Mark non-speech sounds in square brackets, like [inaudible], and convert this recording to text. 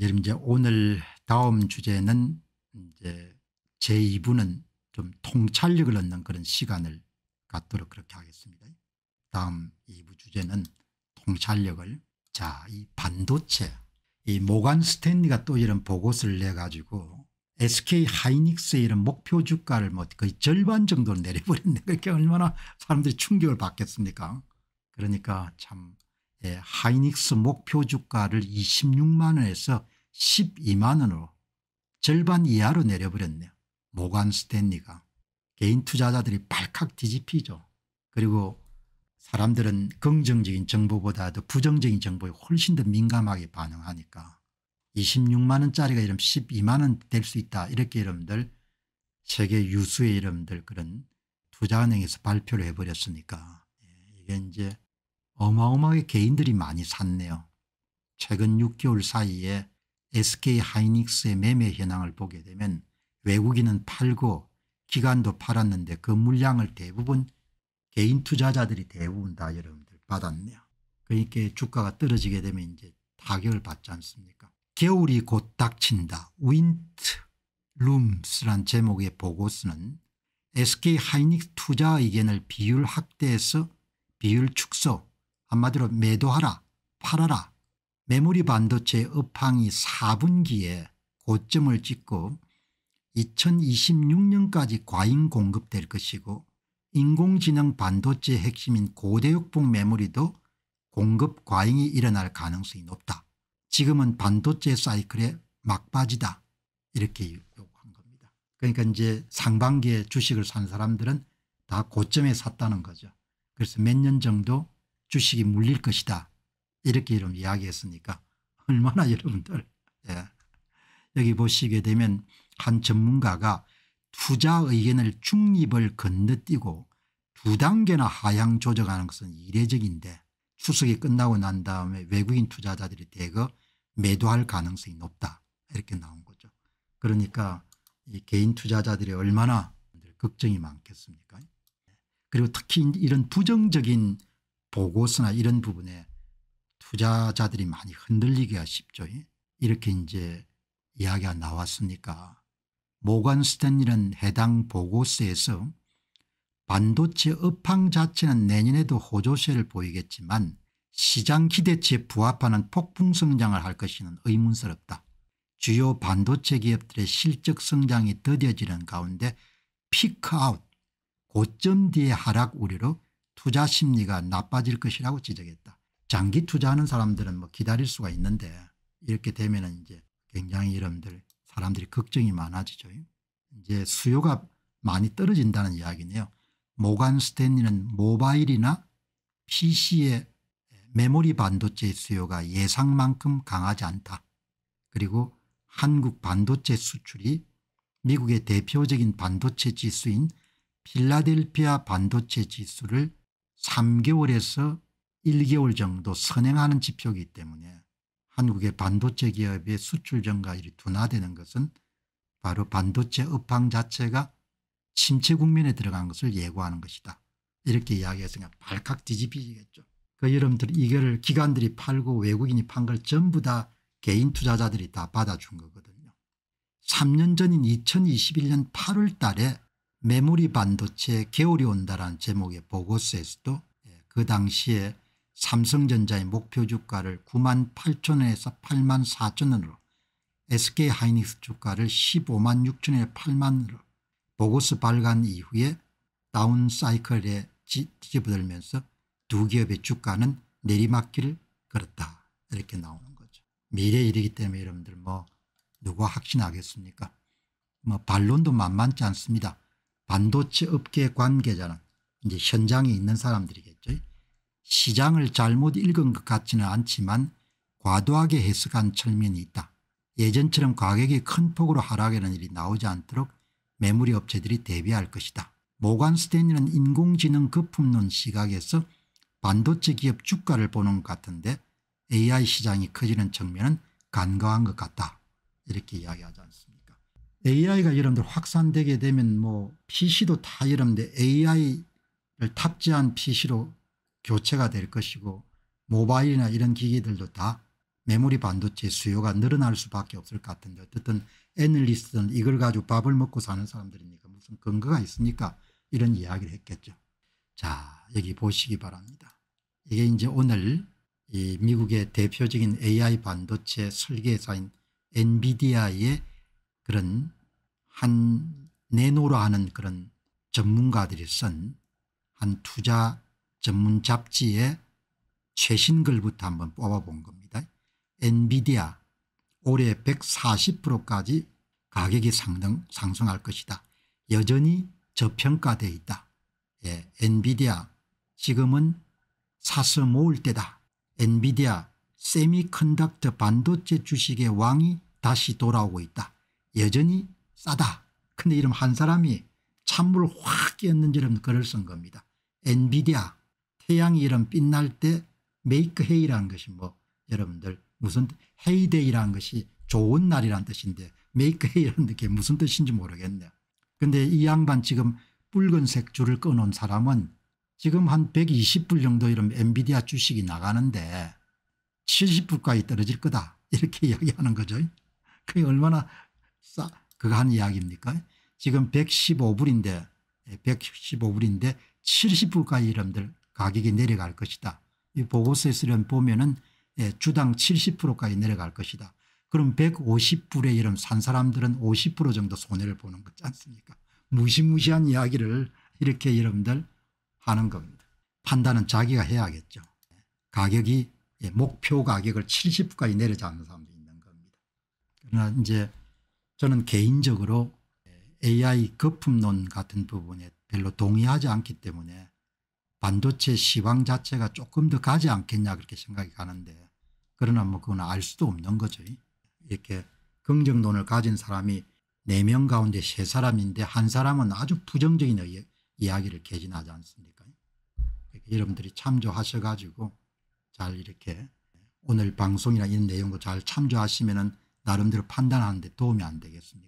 여러분 이제 오늘 다음 주제는 이제 제2부는 좀 통찰력을 얻는 그런 시간을 갖도록 그렇게 하겠습니다. 다음 2부 주제는 통찰력을 자 이 반도체 이 모간 스탠리가 또 이런 보고서를 내가지고 SK 하이닉스의 이런 목표 주가를 뭐 거의 절반 정도 내려버렸는 그게 얼마나 사람들이 충격을 받겠습니까 그러니까 참 예, 하이닉스 목표 주가를 26만 원에서 12만 원으로 절반 이하로 내려버렸네요. 모간 스탠리가. 개인 투자자들이 발칵 뒤집히죠. 그리고 사람들은 긍정적인 정보보다도 부정적인 정보에 훨씬 더 민감하게 반응하니까 26만 원짜리가 이름 12만 원 될 수 있다 이렇게 여러분들 세계 유수의 이름들 그런 투자은행에서 발표를 해버렸으니까 예, 이게 이제 어마어마하게 개인들이 많이 샀네요. 최근 6개월 사이에 SK 하이닉스의 매매 현황을 보게 되면 외국인은 팔고 기관도 팔았는데 그 물량을 대부분 개인 투자자들이 대부분 다 여러분들 받았네요. 그러니까 주가가 떨어지게 되면 이제 타격을 받지 않습니까? 겨울이 곧 닥친다. 윈트 룸스란 제목의 보고서는 SK 하이닉스 투자 의견을 비율 확대해서 비율 축소 한마디로 매도하라 팔아라 메모리 반도체 업황이 4분기에 고점을 찍고 2026년까지 과잉 공급될 것이고 인공지능 반도체 핵심인 고대역폭 메모리도 공급 과잉이 일어날 가능성이 높다. 지금은 반도체 사이클의 막바지다. 이렇게 요구한 겁니다. 그러니까 이제 상반기에 주식을 산 사람들은 다 고점에 샀다는 거죠. 그래서 몇 년 정도 주식이 물릴 것이다. 이렇게 이름 이야기했으니까 얼마나 [laughs] 여러분들 예. 여기 보시게 되면 한 전문가가 투자 의견을 중립을 건너뛰고 두 단계나 하향 조정하는 것은 이례적인데 추석이 끝나고 난 다음에 외국인 투자자들이 대거 매도할 가능성이 높다 이렇게 나온 거죠. 그러니까 이 개인 투자자들이 얼마나 걱정이 많겠습니까 그리고 특히 이런 부정적인 보고서나 이런 부분에 투자자들이 많이 흔들리기가 쉽죠. 예? 이렇게 이제 이야기가 나왔으니까 모건 스탠리는 해당 보고서에서 반도체 업황 자체는 내년에도 호조세를 보이겠지만 시장 기대치에 부합하는 폭풍 성장을 할 것이는 의문스럽다. 주요 반도체 기업들의 실적 성장이 더뎌지는 가운데 피크아웃 고점 뒤의 하락 우려로 투자 심리가 나빠질 것이라고 지적했다. 장기 투자하는 사람들은 뭐 기다릴 수가 있는데 이렇게 되면은 이제 굉장히 이름들 사람들이 걱정이 많아지죠. 이제 수요가 많이 떨어진다는 이야기네요. 모간 스탠리는 모바일이나 PC의 메모리 반도체 수요가 예상만큼 강하지 않다. 그리고 한국 반도체 수출이 미국의 대표적인 반도체 지수인 필라델피아 반도체 지수를 3개월에서 1개월 정도 선행하는 지표이기 때문에 한국의 반도체 기업의 수출 증가율이 둔화되는 것은 바로 반도체 업황 자체가 침체 국면에 들어간 것을 예고하는 것이다. 이렇게 이야기했으니까 발칵 뒤집히겠죠. 그 여러분들 이거를 기관들이 팔고 외국인이 판 걸 전부 다 개인 투자자들이 다 받아준 거거든요. 3년 전인 2021년 8월 달에 메모리 반도체 개월이 온다라는 제목의 보고서에서도 예, 그 당시에 삼성전자의 목표 주가를 9만 8천원에서 8만 4천원으로 SK하이닉스 주가를 15만 6천원에 8만원으로 보고서 발간 이후에 다운 사이클에 뒤집어들면서 두 기업의 주가는 내리막길을 걸었다 이렇게 나오는 거죠. 미래 일이기 때문에 여러분들 뭐 누가 확신하겠습니까 뭐 반론도 만만치 않습니다. 반도체 업계 관계자는 이제 현장에 있는 사람들이겠죠. 시장을 잘못 읽은 것 같지는 않지만 과도하게 해석한 측면이 있다. 예전처럼 가격이 큰 폭으로 하락하는 일이 나오지 않도록 매물이 업체들이 대비할 것이다. 모관 스탠리는 인공지능 거품론 시각에서 반도체 기업 주가를 보는 것 같은데 AI 시장이 커지는 측면은 간과한 것 같다. 이렇게 이야기하지 않습니까 AI가 여러분들 확산되게 되면 뭐 PC도 다 여러분들 AI를 탑재한 PC로 교체가 될 것이고 모바일이나 이런 기기들도 다 메모리 반도체 수요가 늘어날 수밖에 없을 것 같은데 어쨌든 애널리스트는 이걸 가지고 밥을 먹고 사는 사람들이니까 무슨 근거가 있습니까 이런 이야기를 했겠죠. 자 여기 보시기 바랍니다. 이게 이제 오늘 이 미국의 대표적인 AI 반도체 설계사인 엔비디아의 그런 한네노라 하는 그런 전문가들이 쓴 한 투자 전문 잡지의 최신 글부터 한번 뽑아본 겁니다. 엔비디아 올해 140%까지 가격이 상등, 상승할 것이다. 여전히 저평가되어 있다. 예, 엔비디아 지금은 사서 모을 때다. 엔비디아 세미컨덕터 반도체 주식의 왕이 다시 돌아오고 있다. 여전히 싸다. 근데 이름 한 사람이 찬물 확 끼었는지는 글을 쓴 겁니다. 엔비디아 태양이 이런 빛날 때 메이크 헤이라는 것이 뭐 여러분들 무슨 헤이데이라는 것이 좋은 날이란 뜻인데 메이크 헤이라는 게 무슨 뜻인지 모르겠네요. 근데 이 양반 지금 붉은색 줄을 꺼놓은 사람은 지금 한 120불 정도 이런 엔비디아 주식이 나가는데 70불까지 떨어질 거다 이렇게 [laughs] 이야기하는 거죠. 그게 얼마나 싸 그거 한 이야기입니까 지금 115불인데 115불인데 70불까지 이름들 가격이 내려갈 것이다. 이 보고서에서 보면은 예, 주당 70%까지 내려갈 것이다. 그럼 150불에 이름 산 사람들은 50% 정도 손해를 보는 거지 않습니까 무시무시한 이야기를 이렇게 여러분들 하는 겁니다. 판단은 자기가 해야겠죠. 가격이 예, 목표 가격을 70까지 내려잡는 사람도 있는 겁니다. 그러나 이제 저는 개인적으로 AI 예, 거품론 같은 부분에 별로 동의하지 않기 때문에 반도체 시황 자체가 조금 더 가지 않겠냐 그렇게 생각이 가는데 그러나 뭐 그건 알 수도 없는 거죠. 이렇게 긍정론을 가진 사람이 4명 가운데 3사람인데 한 사람은 아주 부정적인 이야기를 개진하지 않습니까 그러니까 여러분들이 참조하셔 가지고 잘 이렇게 오늘 방송이나 이런 내용도 잘 참조하시면 나름대로 판단하는 데 도움이 안 되겠습니까